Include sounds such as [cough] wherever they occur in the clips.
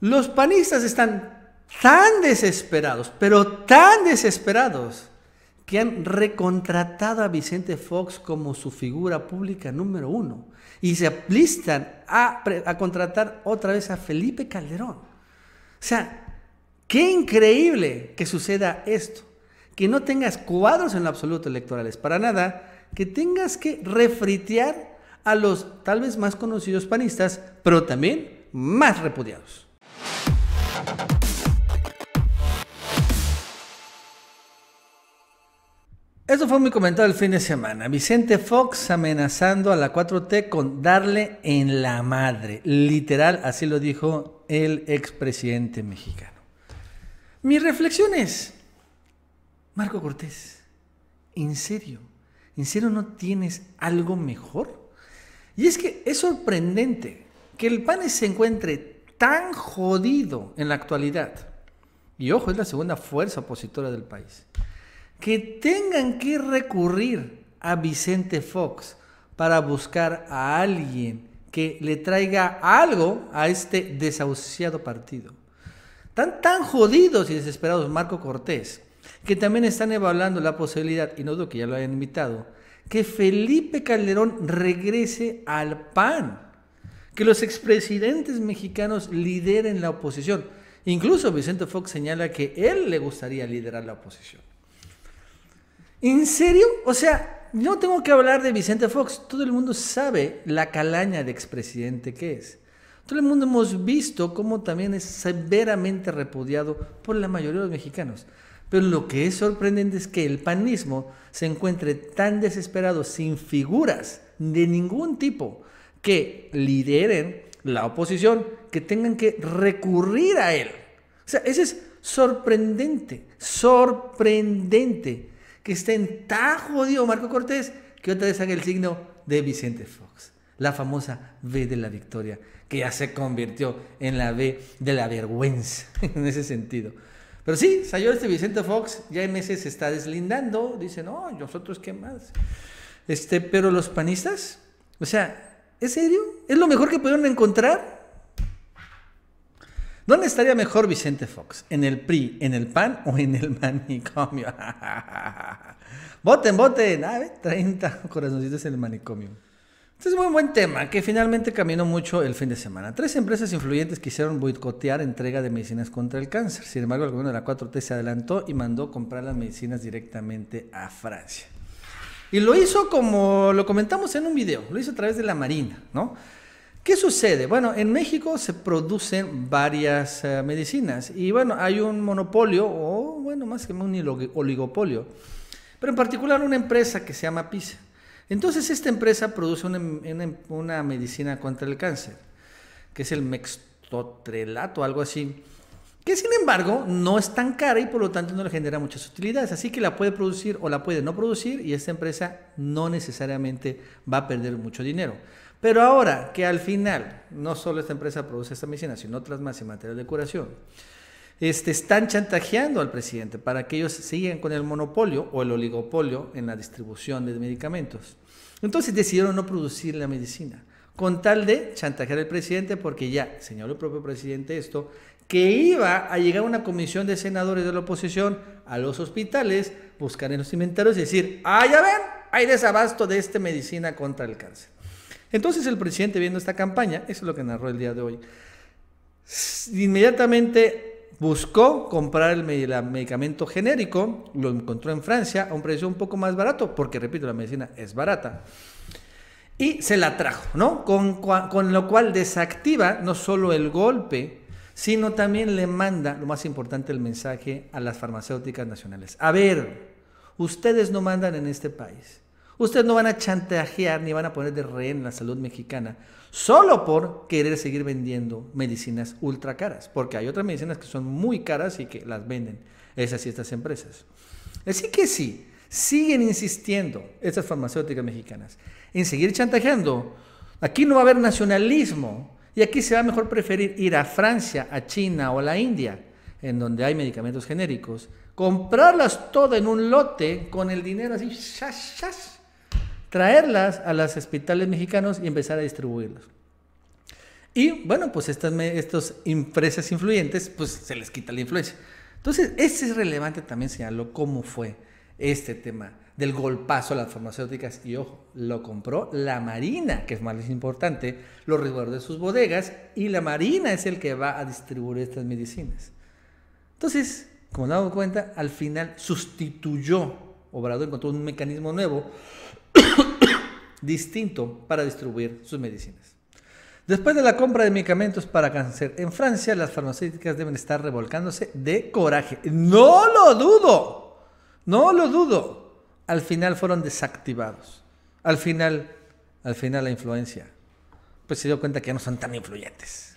Los panistas están tan desesperados, pero tan desesperados, que han recontratado a Vicente Fox como su figura pública número uno y se aplistan a, a contratar otra vez a Felipe Calderón. O sea, qué increíble que suceda esto, que no tengas cuadros en absoluto electorales, para nada, que tengas que refritear a los tal vez más conocidos panistas, pero también más repudiados. Eso fue mi comentario el fin de semana. Vicente Fox amenazando a la 4T con darle en la madre. Literal, así lo dijo el expresidente mexicano. Mis reflexiones. Marco Cortés, ¿en serio? ¿En serio no tienes algo mejor? Y es que es sorprendente que el PAN se encuentre tan jodido en la actualidad. Y ojo, es la segunda fuerza opositora del país que tengan que recurrir a Vicente Fox para buscar a alguien que le traiga algo a este desahuciado partido. Tan, tan jodidos y desesperados Marco Cortés, que también están evaluando la posibilidad, y no dudo que ya lo hayan invitado, que Felipe Calderón regrese al PAN, que los expresidentes mexicanos lideren la oposición. Incluso Vicente Fox señala que él le gustaría liderar la oposición. ¿En serio? O sea, no tengo que hablar de Vicente Fox. Todo el mundo sabe la calaña de expresidente que es. Todo el mundo hemos visto cómo también es severamente repudiado por la mayoría de los mexicanos. Pero lo que es sorprendente es que el panismo se encuentre tan desesperado, sin figuras de ningún tipo que lideren la oposición, que tengan que recurrir a él. O sea, eso es sorprendente, sorprendente que en tan jodido Marco Cortés que otra vez haga el signo de Vicente Fox. La famosa V de la victoria, que ya se convirtió en la V de la vergüenza, [laughs] en ese sentido. Pero sí, salió este Vicente Fox, ya en meses se está deslindando, dice, no, nosotros qué más. Este, pero los panistas, o sea, ¿es serio? ¿Es lo mejor que pudieron encontrar? ¿Dónde estaría mejor Vicente Fox? ¿En el PRI, en el PAN o en el manicomio? [laughs] voten, voten. Ah, 30 corazoncitos en el manicomio. Este es un muy buen tema que finalmente caminó mucho el fin de semana. Tres empresas influyentes quisieron boicotear entrega de medicinas contra el cáncer. Sin embargo, el gobierno de la 4T se adelantó y mandó comprar las medicinas directamente a Francia. Y lo hizo como lo comentamos en un video, lo hizo a través de la Marina, ¿no? ¿Qué sucede? Bueno, en México se producen varias eh, medicinas y bueno, hay un monopolio o bueno, más que un oligopolio, pero en particular una empresa que se llama PISA. Entonces esta empresa produce una, medicina contra el cáncer, que es el mextotrelato, algo así, que sin embargo no es tan cara y por lo tanto no le genera muchas utilidades, así que la puede producir o la puede no producir y esta empresa no necesariamente va a perder mucho dinero. Pero ahora que al final no solo esta empresa produce esta medicina, sino otras más en materia de curación, este, están chantajeando al presidente para que ellos sigan con el monopolio o el oligopolio en la distribución de medicamentos. Entonces decidieron no producir la medicina, con tal de chantajear al presidente, porque ya señaló el propio presidente esto, que iba a llegar una comisión de senadores de la oposición a los hospitales, buscar en los inventarios y decir, ah, ya ver, hay desabasto de esta medicina contra el cáncer. Entonces el presidente viendo esta campaña, eso es lo que narró el día de hoy, inmediatamente buscó comprar el, medicamento genérico, lo encontró en Francia a un precio un poco más barato, porque repito, la medicina es barata. Y se la trajo, ¿no? Con, con lo cual desactiva no solo el golpe, sino también le manda, lo más importante, el mensaje a las farmacéuticas nacionales. A ver, ustedes no mandan en este país. Ustedes no van a chantajear ni van a poner de rehén la salud mexicana solo por querer seguir vendiendo medicinas ultra caras, porque hay otras medicinas que son muy caras y que las venden esas y estas empresas. Así que sí, siguen insistiendo estas farmacéuticas mexicanas en seguir chantajeando. Aquí no va a haber nacionalismo y aquí se va a mejor preferir ir a Francia, a China o a la India, en donde hay medicamentos genéricos, comprarlas todas en un lote con el dinero así, shash, shash, traerlas a los hospitales mexicanos y empezar a distribuirlas Y bueno, pues estas estos empresas influyentes, pues se les quita la influencia. Entonces, ese es relevante también señalarlo cómo fue este tema del golpazo a las farmacéuticas. Y ojo, lo compró la Marina, que es más importante, lo resguardó de sus bodegas y la Marina es el que va a distribuir estas medicinas. Entonces, como damos cuenta, al final sustituyó, Obrador encontró un mecanismo nuevo [coughs] distinto para distribuir sus medicinas. Después de la compra de medicamentos para cáncer en Francia, las farmacéuticas deben estar revolcándose de coraje. No lo dudo, no lo dudo. Al final fueron desactivados. Al final, al final la influencia, pues se dio cuenta que no son tan influyentes.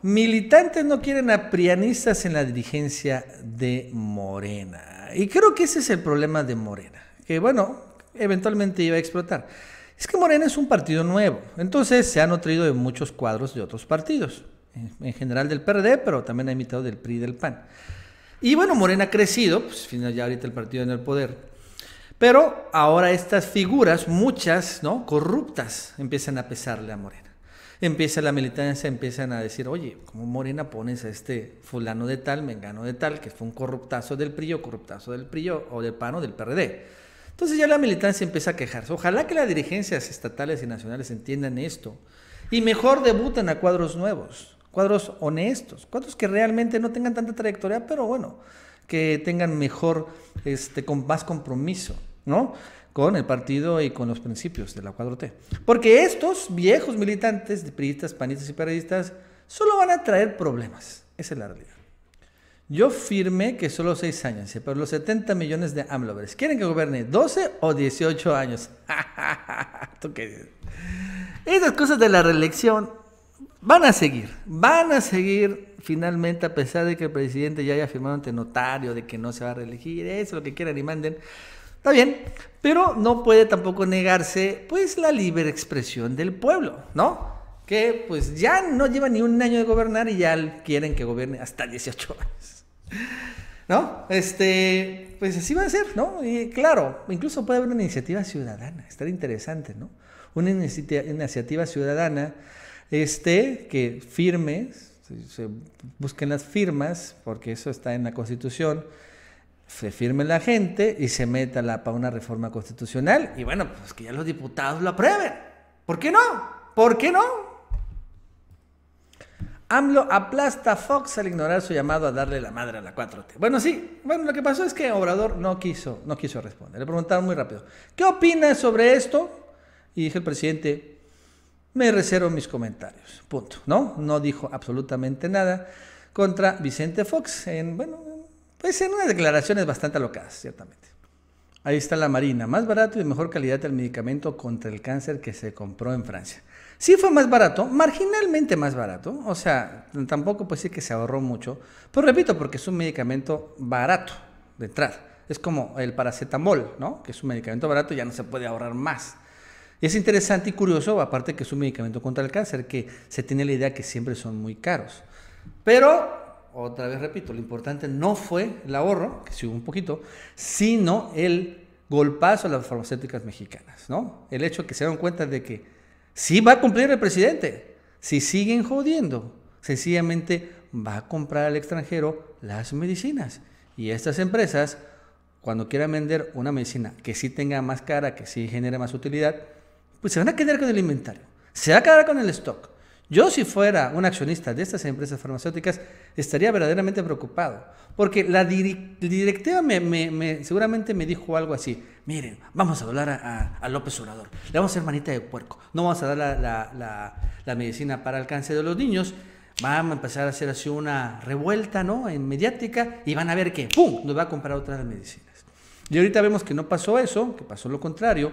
Militantes no quieren a prianistas en la dirigencia de Morena. Y creo que ese es el problema de Morena. Que bueno, eventualmente iba a explotar. Es que Morena es un partido nuevo, entonces se han nutrido de muchos cuadros de otros partidos, en general del PRD, pero también ha imitado del PRI y del PAN. Y bueno, Morena ha crecido, pues final ya ahorita el partido en el poder. Pero ahora estas figuras, muchas, ¿no? Corruptas, empiezan a pesarle a Morena. Empieza la militancia, empiezan a decir, oye, como Morena pones a este fulano de tal, mengano de tal, que fue un corruptazo del PRI o corruptazo del PRI o del PAN o del PRD? Entonces ya la militancia empieza a quejarse. Ojalá que las dirigencias estatales y nacionales entiendan esto y mejor debuten a cuadros nuevos, cuadros honestos, cuadros que realmente no tengan tanta trayectoria, pero bueno, que tengan mejor, este, con más compromiso, ¿no? Con el partido y con los principios de la cuadro t Porque estos viejos militantes, de priistas, panistas y periodistas, solo van a traer problemas. Esa es la realidad. Yo firme que solo seis años, pero los 70 millones de AMLOVERS, ¿quieren que gobierne 12 o 18 años? [laughs] ¿Tú Esas cosas de la reelección van a seguir, van a seguir finalmente, a pesar de que el presidente ya haya firmado ante notario de que no se va a reelegir, eso, lo que quieran y manden. Está bien, pero no puede tampoco negarse, pues, la libre expresión del pueblo, ¿no? Que, pues, ya no lleva ni un año de gobernar y ya quieren que gobierne hasta 18 años. ¿No? Este, pues así va a ser, ¿no? Y claro, incluso puede haber una iniciativa ciudadana, está interesante, ¿no? Una iniciativa ciudadana este, que firme se busquen las firmas, porque eso está en la Constitución, se firme la gente y se meta la, para una reforma constitucional y bueno, pues que ya los diputados lo aprueben. ¿Por qué no? ¿Por qué no? AMLO aplasta a Fox al ignorar su llamado a darle la madre a la 4T. Bueno, sí, bueno, lo que pasó es que Obrador no quiso, no quiso responder. Le preguntaron muy rápido, ¿qué opinas sobre esto? Y dije, el presidente, me reservo mis comentarios. Punto. No, no dijo absolutamente nada contra Vicente Fox en, bueno, pues en unas declaraciones bastante alocadas, ciertamente. Ahí está la Marina, más barato y mejor calidad del medicamento contra el cáncer que se compró en Francia. Sí fue más barato, marginalmente más barato, o sea, tampoco puede decir que se ahorró mucho, pero repito, porque es un medicamento barato de entrada. Es como el paracetamol, ¿no? Que es un medicamento barato, ya no se puede ahorrar más. Y es interesante y curioso, aparte que es un medicamento contra el cáncer, que se tiene la idea que siempre son muy caros. Pero otra vez repito, lo importante no fue el ahorro, que sí hubo un poquito, sino el golpazo a las farmacéuticas mexicanas, ¿no? El hecho que se dan cuenta de que si va a cumplir el presidente. Si siguen jodiendo, sencillamente va a comprar al extranjero las medicinas. Y estas empresas, cuando quieran vender una medicina que sí tenga más cara, que sí genere más utilidad, pues se van a quedar con el inventario, se van a quedar con el stock. Yo si fuera un accionista de estas empresas farmacéuticas, estaría verdaderamente preocupado, porque la directiva seguramente me dijo algo así, Miren, vamos a hablar a, López Obrador. Le vamos a hacer manita de puerco. No vamos a dar la, medicina para el cáncer de los niños. Vamos a empezar a hacer así una revuelta, ¿no? En mediática y van a ver que, ¡pum!, nos va a comprar otras medicinas. Y ahorita vemos que no pasó eso, que pasó lo contrario.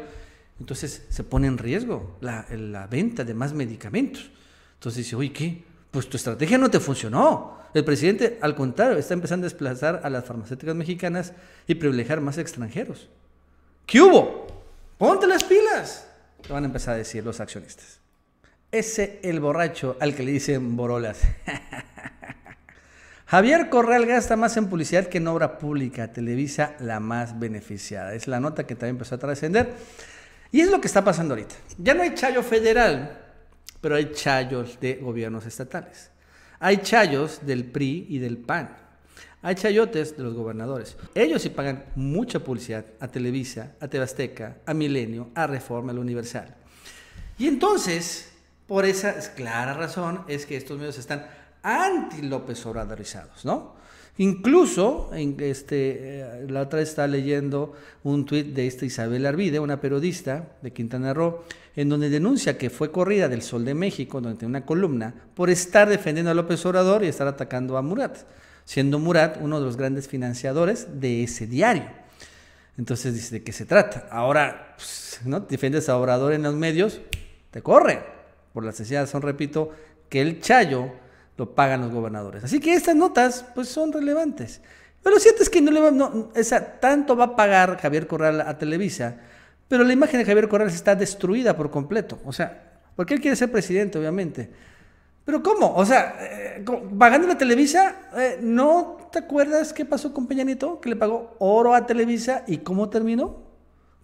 Entonces se pone en riesgo la, venta de más medicamentos. Entonces dice, oye, ¿qué? Pues tu estrategia no te funcionó. El presidente, al contrario, está empezando a desplazar a las farmacéuticas mexicanas y privilegiar más extranjeros. ¿Qué hubo? Ponte las pilas. Lo van a empezar a decir los accionistas. Ese el borracho al que le dicen borolas. [laughs] Javier Corral gasta más en publicidad que en obra pública. Televisa la más beneficiada. Es la nota que también empezó a trascender. Y es lo que está pasando ahorita. Ya no hay chayo federal, pero hay chayos de gobiernos estatales. Hay chayos del PRI y del PAN hay chayotes de los gobernadores. Ellos sí pagan mucha publicidad a Televisa, a Tebasteca, a Milenio, a Reforma, a Universal. Y entonces, por esa clara razón, es que estos medios están anti López Obradorizados, ¿no? Incluso, este, eh, la otra está leyendo un tuit de esta Isabel Arvide, una periodista de Quintana Roo, en donde denuncia que fue corrida del Sol de México, donde tiene una columna, por estar defendiendo a López Obrador y estar atacando a Murat siendo Murat uno de los grandes financiadores de ese diario. Entonces dice, ¿de qué se trata? Ahora, pues, ¿no? Defiendes a Obrador en los medios, te corre. por la sencilla son, repito, que el chayo lo pagan los gobernadores. Así que estas notas, pues, son relevantes. Pero lo cierto es que no le va, no, esa, tanto va a pagar Javier Corral a Televisa, pero la imagen de Javier Corral está destruida por completo. O sea, porque él quiere ser presidente, obviamente. ¿Pero cómo? O sea, eh, pagando la Televisa, eh, ¿no te acuerdas qué pasó con Peña Que le pagó oro a Televisa y cómo terminó.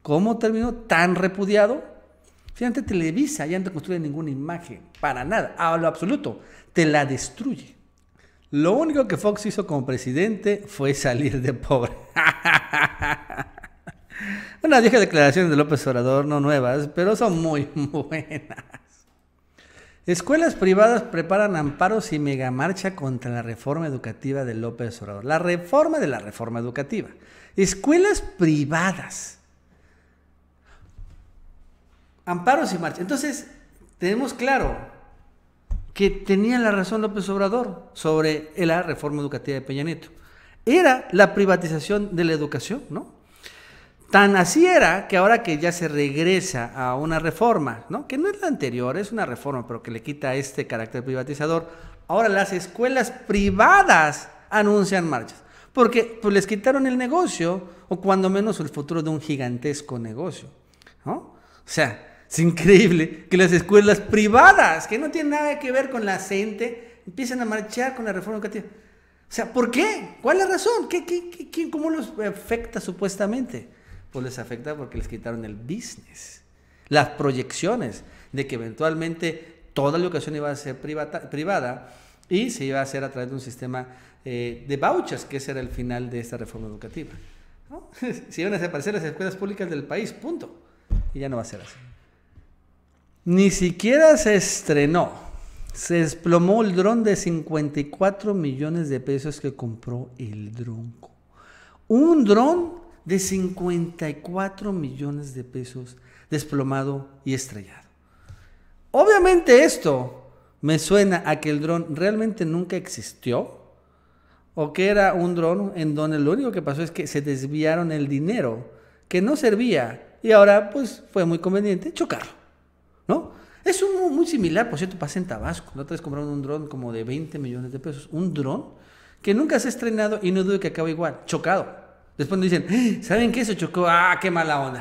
¿Cómo terminó tan repudiado? Fíjate, Televisa ya no te construye ninguna imagen, para nada, a lo absoluto, te la destruye. Lo único que Fox hizo como presidente fue salir de pobre. [laughs] Una vieja declaración de López Obrador, no nuevas, pero son muy [laughs] buenas. Escuelas privadas preparan amparos y megamarcha contra la reforma educativa de López Obrador. La reforma de la reforma educativa. Escuelas privadas. Amparos y marcha. Entonces, tenemos claro que tenía la razón López Obrador sobre la reforma educativa de Peña Nieto. Era la privatización de la educación, ¿no? Tan así era que ahora que ya se regresa a una reforma, ¿no? que no es la anterior, es una reforma, pero que le quita este carácter privatizador, ahora las escuelas privadas anuncian marchas. Porque pues, les quitaron el negocio, o cuando menos el futuro de un gigantesco negocio. O sea, es increíble que las escuelas privadas, que no tienen nada que ver con la gente, empiecen a marchar con la reforma educativa. O sea, ¿por qué? ¿Cuál es la razón? ¿Qué, qué, qué cómo los afecta supuestamente? pues les afecta porque les quitaron el business. Las proyecciones de que eventualmente toda la educación iba a ser privada y se iba a hacer a través de un sistema eh, de vouchers, que ese era el final de esta reforma educativa. ¿no? se [laughs] iban a desaparecer las escuelas públicas del país, punto. Y ya no va a ser así. Ni siquiera se estrenó. Se desplomó el dron de 54 millones de pesos que compró el Dronco. Un dron de 54 millones de pesos desplomado y estrellado. Obviamente esto me suena a que el dron realmente nunca existió o que era un dron en donde lo único que pasó es que se desviaron el dinero que no servía y ahora pues fue muy conveniente chocarlo, ¿no? Es un, muy similar, por cierto, pasa en Tabasco. no te vez compraron un dron como de 20 millones de pesos. Un dron que nunca se ha estrenado y no dudo que acaba igual, chocado. Después nos dicen, eh, ¿saben qué? Se chocó. Ah, qué mala onda.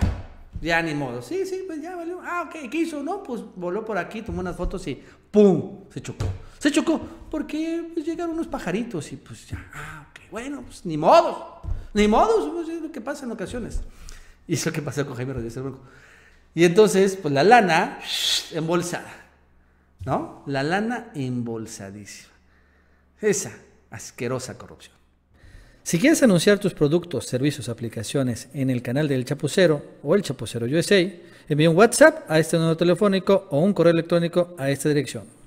Ya ni modo. Sí, sí, pues ya valió. Ah, ok, ¿qué hizo? No, pues voló por aquí, tomó unas fotos y ¡pum! Se chocó. Se chocó porque pues, llegaron unos pajaritos y pues ya, ah, ok, bueno, pues ni modo. Ni modo, pues, es lo que pasa en ocasiones. Y eso que pasó con Jaime Rodríguez Bronco. Y entonces, pues la lana embolsada, ¿no? La lana embolsadísima. Esa asquerosa corrupción. Si quieres anunciar tus productos, servicios, aplicaciones en el canal del Chapucero o el Chapucero USA, envía un WhatsApp a este número telefónico o un correo electrónico a esta dirección.